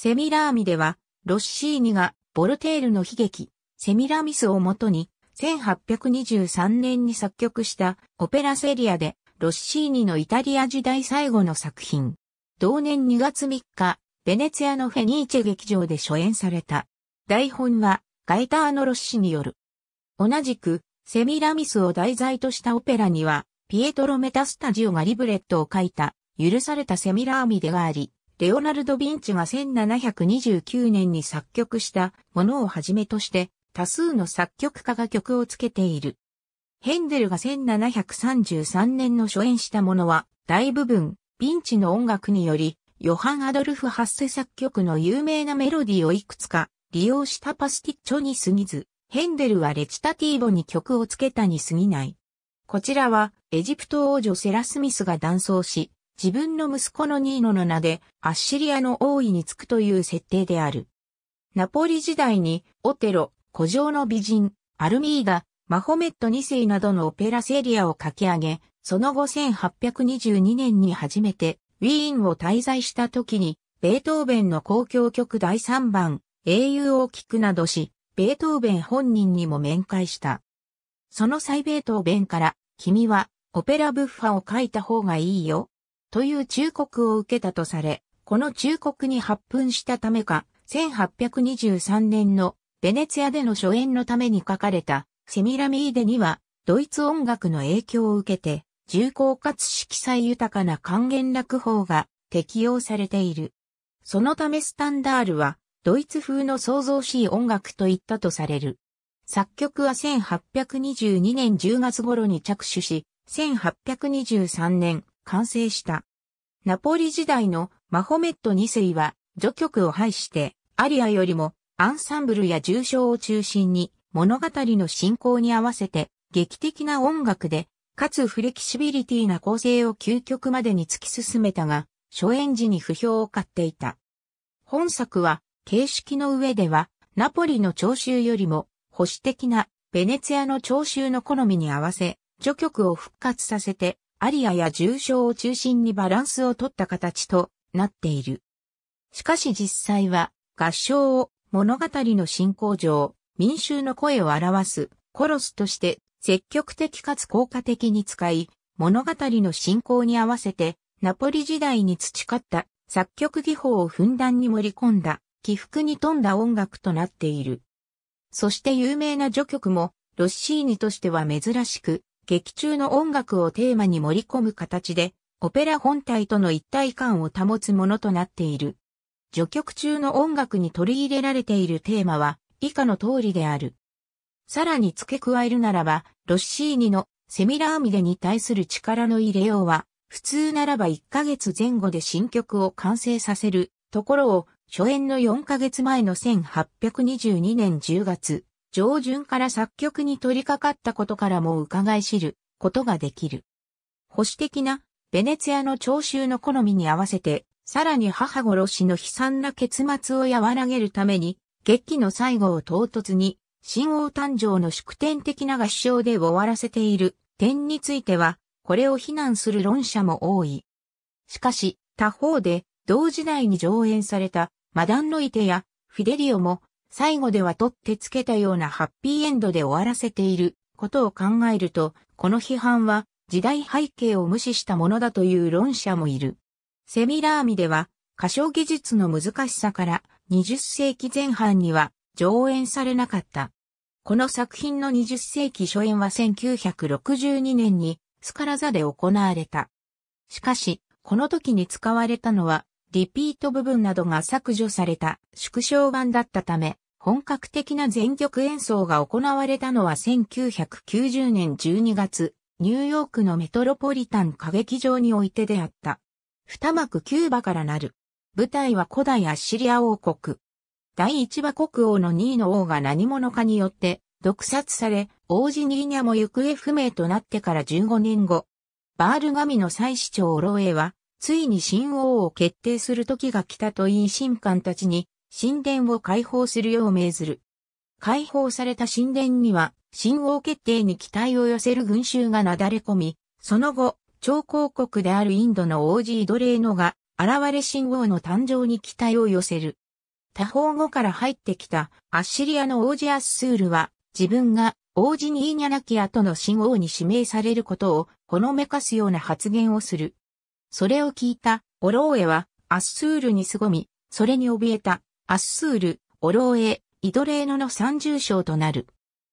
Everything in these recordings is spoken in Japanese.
セミラーミでは、ロッシーニがボルテールの悲劇、セミラミスをもとに、1823年に作曲したオペラセリアで、ロッシーニのイタリア時代最後の作品。同年2月3日、ベネツィアのフェニーチェ劇場で初演された。台本は、ガイターのロッシによる。同じく、セミラミスを題材としたオペラには、ピエトロ・メタスタジオがリブレットを書いた、許されたセミラーミでがあり、レオナルド・ヴィンチが1729年に作曲したものをはじめとして多数の作曲家が曲をつけている。ヘンデルが1733年の初演したものは大部分ヴィンチの音楽によりヨハン・アドルフ・ハッセ作曲の有名なメロディーをいくつか利用したパスティッチョに過ぎず、ヘンデルはレチタティーボに曲をつけたに過ぎない。こちらはエジプト王女セラスミスが断層し、自分の息子のニーノの名でアッシリアの王位につくという設定である。ナポリ時代にオテロ、古城の美人、アルミーダ、マホメット2世などのオペラセリアを書き上げ、その後1822年に初めてウィーンを滞在した時に、ベートーベンの公共曲第3番、英雄を聴くなどし、ベートーベン本人にも面会した。その際ベートーベンから、君はオペラブッファを書いた方がいいよ、という忠告を受けたとされ、この忠告に発奮したためか、1823年のベネツィアでの初演のために書かれたセミラミーデには、ドイツ音楽の影響を受けて、重厚かつ色彩豊かな還元落法が適用されている。そのためスタンダールは、ドイツ風の創造しい音楽と言ったとされる。作曲は1822年10月頃に着手し、1823年完成した。ナポリ時代のマホメット2世は序曲を排してアリアよりもアンサンブルや重賞を中心に物語の進行に合わせて劇的な音楽でかつフレキシビリティな構成を究極までに突き進めたが初演時に不評を買っていた。本作は形式の上ではナポリの聴衆よりも保守的なベネツィアの聴衆の好みに合わせ、序曲を復活させてアリアや重症を中心にバランスをとった形となっている。しかし実際は、合唱を物語の進行上、民衆の声を表すコロスとして積極的かつ効果的に使い、物語の進行に合わせてナポリ時代に培った作曲技法をふんだんに盛り込んだ起伏に富んだ音楽となっている。そして有名な序曲もロッシーニとしては珍しく劇中の音楽をテーマに盛り込む形で、オペラ本体との一体感を保つものとなっている。序曲中の音楽に取り入れられているテーマは、以下の通りである。さらに付け加えるならば、ロッシーニのセミラーミデに対する力の入れようは、普通ならば1ヶ月前後で新曲を完成させるところを、初演の4ヶ月前の1822年10月、上旬から作曲に取り掛かったことからも伺い知ることができる。保守的なベネツィアの聴衆の好みに合わせて、さらに母殺しの悲惨な結末を和らげるために、劇の最後を唐突に、新王誕生の祝典的な合唱で終わらせている点については、これを非難する論者も多い。しかし、他方で、同時代に上演された、マダンロイテや、フィデリオも、最後では取ってつけたようなハッピーエンドで終わらせていることを考えると、この批判は時代背景を無視したものだという論者もいる。セミラーミでは、歌唱技術の難しさから20世紀前半には上演されなかった。この作品の20世紀初演は1962年にスカラ座で行われた。しかし、この時に使われたのはリピート部分などが削除された縮小版だったため、本格的な全曲演奏が行われたのは1990年12月、ニューヨークのメトロポリタン歌劇場においてであった。二幕キューバからなる。舞台は古代アッシリア王国。第一話国王の2位の王が何者かによって毒殺され、王子ニーニャも行方不明となってから15年後、バール神の祭司長オロエは、ついに新王を決定する時が来たと言い神官たちに神殿を解放するよう命ずる。解放された神殿には新王決定に期待を寄せる群衆がなだれ込み、その後、超広国であるインドの王子イドレーノが現れ新王の誕生に期待を寄せる。他方後から入ってきたアッシリアの王子アッスールは自分が王子にイーニャナキアとの新王に指名されることをほのめかすような発言をする。それを聞いた、オローエは、アッスールに凄み、それに怯えた、アッスール、オローエ、イドレーノの三重将となる。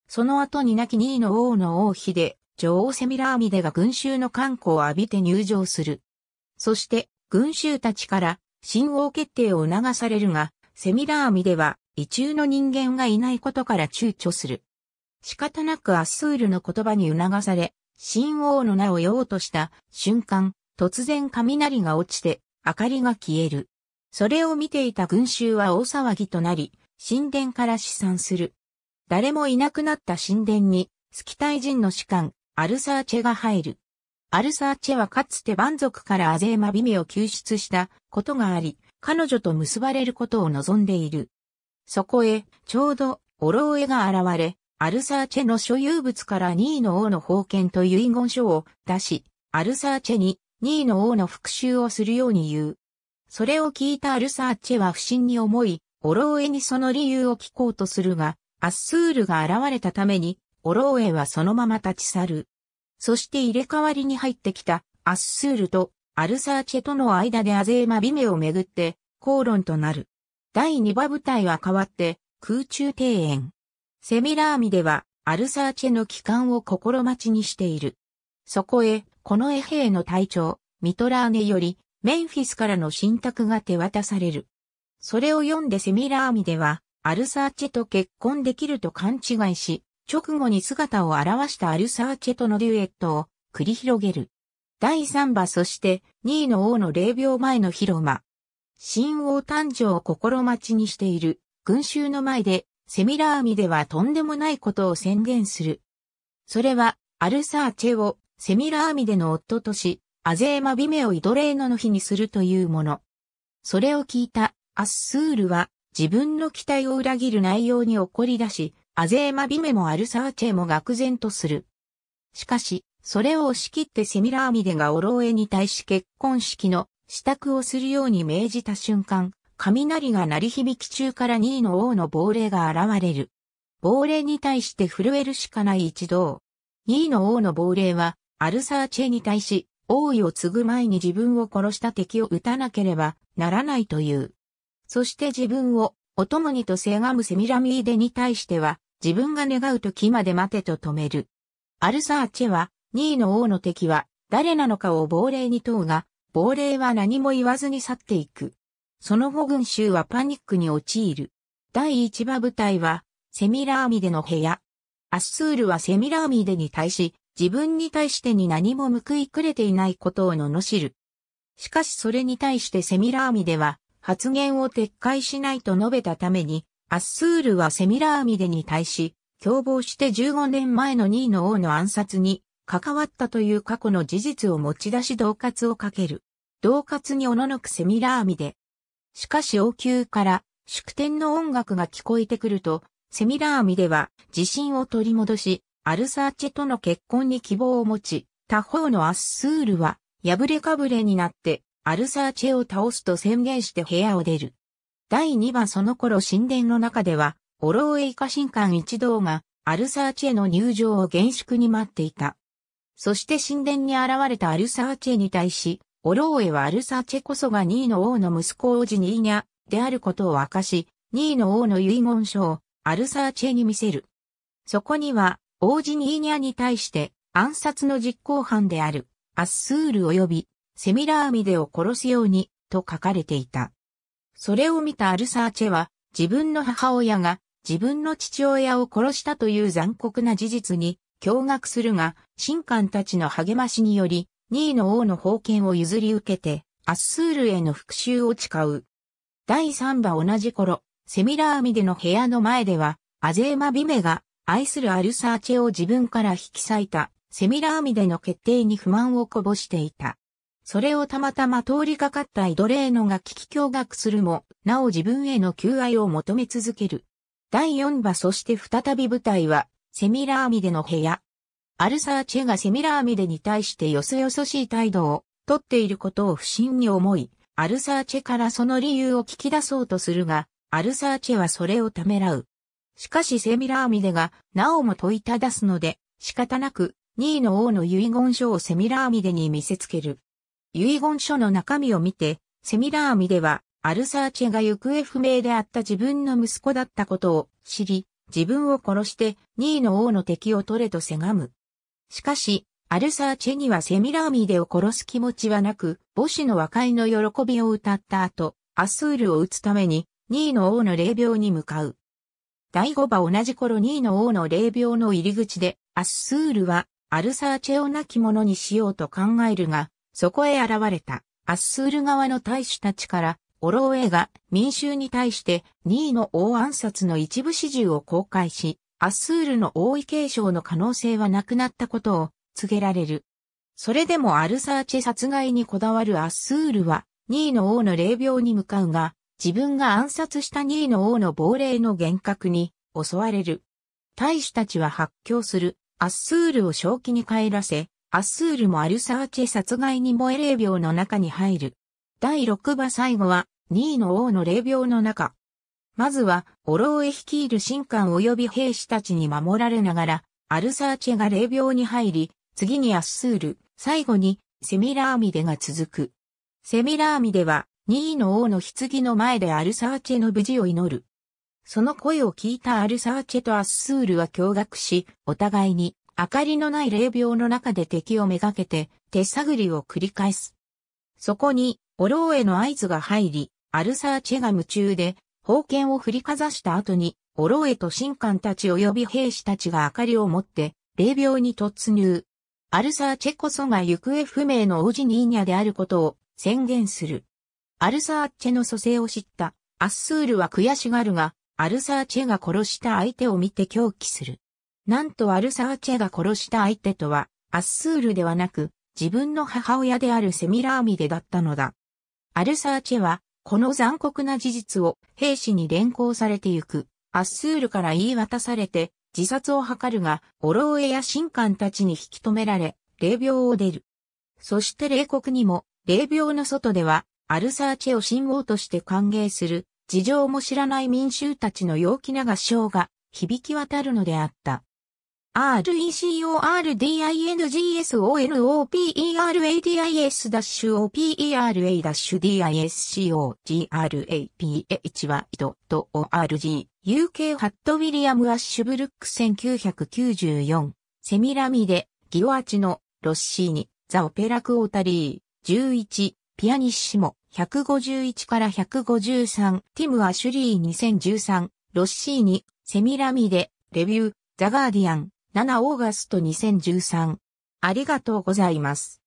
その後に亡き2位の王の王妃で、女王セミラーミデが群衆の観光を浴びて入場する。そして、群衆たちから、新王決定を促されるが、セミラーミデは、異中の人間がいないことから躊躇する。仕方なくアッスールの言葉に促され、新王の名を言おうとした瞬間、突然雷が落ちて、明かりが消える。それを見ていた群衆は大騒ぎとなり、神殿から死産する。誰もいなくなった神殿に、スキタイ人の士官、アルサーチェが入る。アルサーチェはかつて蛮族からアゼーマビミを救出したことがあり、彼女と結ばれることを望んでいる。そこへ、ちょうど、オロエが現れ、アルサーチェの所有物から2位の王の宝剣と遺言書を出し、アルサーチェに2位の王の復讐をするように言う。それを聞いたアルサーチェは不審に思い、オローエにその理由を聞こうとするが、アッスールが現れたために、オローエはそのまま立ち去る。そして入れ替わりに入ってきたアッスールとアルサーチェとの間でアゼーマビメをめぐって口論となる。第2波部隊は変わって空中庭園。セミラーミではアルサーチェの帰還を心待ちにしている。そこへこの衛兵の隊長、ミトラーネより、メンフィスからの信託が手渡される。それを読んでセミラーミでは、アルサーチェと結婚できると勘違いし、直後に姿を現したアルサーチェとのデュエットを繰り広げる。第3話そして2位の王の霊廟前の広間。新王誕生を心待ちにしている群衆の前でセミラーミではとんでもないことを宣言する。それはアルサーチェをセミラーミでの夫とし、アゼーマビメをイドレーノの日にするというもの。それを聞いたアッスールは自分の期待を裏切る内容に怒り出し、アゼーマビメもアルサーチェも愕然とする。しかし、それを押し切ってセミラーミデがオローエに対し結婚式の支度をするように命じた瞬間、雷が鳴り響き中から2位の王の亡霊が現れる。亡霊に対して震えるしかない一同。2位の王の亡霊は、アルサーチェに対し、王位を継ぐ前に自分を殺した敵を撃たなければならないという。そして自分を、お供にとせがむセミラミーデに対しては、自分が願う時まで待てと止める。アルサーチェは、2位の王の敵は、誰なのかを亡霊に問うが、亡霊は何も言わずに去っていく。その後群衆はパニックに陥る。第1話部隊は、セミラーミデの部屋。アッスールはセミラーミデに対し、自分に対してに何も報いくれていないことを罵る。しかしそれに対してセミラーミでは発言を撤回しないと述べたために、アッスールはセミラーミデに対し、共謀して15年前の2位の王の暗殺に関わったという過去の事実を持ち出し同活をかける。同活におののくセミラーミデ。しかし王宮から祝典の音楽が聞こえてくると、セミラーミデは自信を取り戻し、アルサーチェとの結婚に希望を持ち、他方のアッスールは、破れかぶれになって、アルサーチェを倒すと宣言して部屋を出る。第2話その頃神殿の中では、オローエイカ神官一同が、アルサーチェの入場を厳粛に待っていた。そして神殿に現れたアルサーチェに対し、オローエはアルサーチェこそが2位の王の息子王子ニーニャであることを明かし、2位の王の遺言書をアルサーチェに見せる。そこには、王子ニーニャに対して暗殺の実行犯であるアッスール及びセミラーミデを殺すようにと書かれていた。それを見たアルサーチェは自分の母親が自分の父親を殺したという残酷な事実に驚愕するが、神官たちの励ましにより、2位の王の封建を譲り受けて、アッスールへの復讐を誓う。第3話同じ頃、セミラーミデの部屋の前では、アゼーマビメが愛するアルサーチェを自分から引き裂いたセミラーミでの決定に不満をこぼしていた。それをたまたま通りかかったイドレーノが聞き驚愕するも、なお自分への求愛を求め続ける。第4話そして再び舞台は、セミラーミでの部屋。アルサーチェがセミラーミデに対してよそよそしい態度をとっていることを不審に思い、アルサーチェからその理由を聞き出そうとするが、アルサーチェはそれをためらう。しかしセミラーミデが、なおも問いただすので、仕方なく、2位の王の遺言書をセミラーミデに見せつける。遺言書の中身を見て、セミラーミデは、アルサーチェが行方不明であった自分の息子だったことを知り、自分を殺して2位の王の敵を取れとせがむ。しかし、アルサーチェにはセミラーミデを殺す気持ちはなく、母子の和解の喜びを歌った後、アスールを撃つために2位の王の霊廟に向かう。第5馬同じ頃2位の王の霊廟の入り口で、アッスールは、アルサーチェを亡き者にしようと考えるが、そこへ現れた、アッスール側の大使たちから、オローエが民衆に対して2位の王暗殺の一部始終を公開し、アッスールの王位継承の可能性はなくなったことを告げられる。それでもアルサーチェ殺害にこだわるアッスールは、2位の王の霊廟に向かうが、自分が暗殺した2位の王の亡霊の幻覚に襲われる。大使たちは発狂する、アッスールを正気に帰らせ、アッスールもアルサーチェ殺害に燃え霊病の中に入る。第6話最後は、2位の王の霊病の中。まずは、オローエ率いる神官及び兵士たちに守られながら、アルサーチェが霊病に入り、次にアッスール、最後に、セミラーミデが続く。セミラーミデは、2位の王の棺の前でアルサーチェの無事を祈る。その声を聞いたアルサーチェとアッスールは驚愕し、お互いに明かりのない霊廟の中で敵をめがけて手探りを繰り返す。そこに、オローへの合図が入り、アルサーチェが夢中で、宝剣を振りかざした後に、オローエと神官たち及び兵士たちが明かりを持って、霊廟に突入。アルサーチェこそが行方不明の王子ニーニャであることを宣言する。アルサーチェの蘇生を知った、アッスールは悔しがるが、アルサーチェが殺した相手を見て狂気する。なんとアルサーチェが殺した相手とは、アッスールではなく、自分の母親であるセミラーミデだったのだ。アルサーチェは、この残酷な事実を兵士に連行されてゆく、アッスールから言い渡されて、自殺を図るが、オロエや神官たちに引き止められ、霊廟を出る。そして霊国にも、霊廟の外では、アルサーチェを信号として歓迎する、事情も知らない民衆たちの陽気な合唱が響き渡るのであった。r e c o r d i n g s o r a d i s o p e r a d i s c o g r a p h はト o r g UK ハット・ウィリアム・アッシュブルック1994セミラミでギオアチのロッシーニザ・オペラ・クオータリー11ピアニッシモ、151から153、ティム・アシュリー2013、ロッシーニ、セミラミデ、レビュー、ザ・ガーディアン、7オーガスト2013。ありがとうございます。